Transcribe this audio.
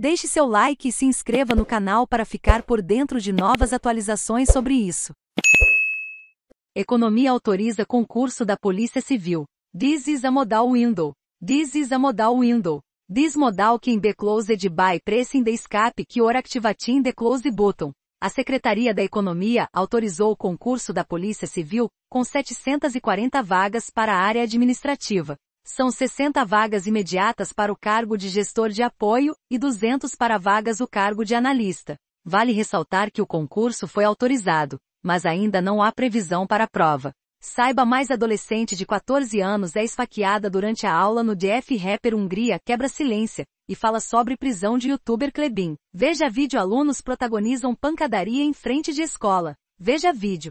Deixe seu like e se inscreva no canal para ficar por dentro de novas atualizações sobre isso. Economia autoriza concurso da Polícia Civil. This is a modal window. This is a modal window. This modal can be closed by pressing the escape key or activating the close button. A Secretaria da Economia autorizou o concurso da Polícia Civil, com 740 vagas para a área administrativa. São 60 vagas imediatas para o cargo de gestor de apoio e 200 para vagas o cargo de analista. Vale ressaltar que o concurso foi autorizado, mas ainda não há previsão para a prova. Saiba mais adolescente de 14 anos é esfaqueada durante a aula no DF Rapper Hungria quebra silêncio e fala sobre prisão de youtuber Klebin. Veja vídeo alunos protagonizam pancadaria em frente de escola. Veja vídeo.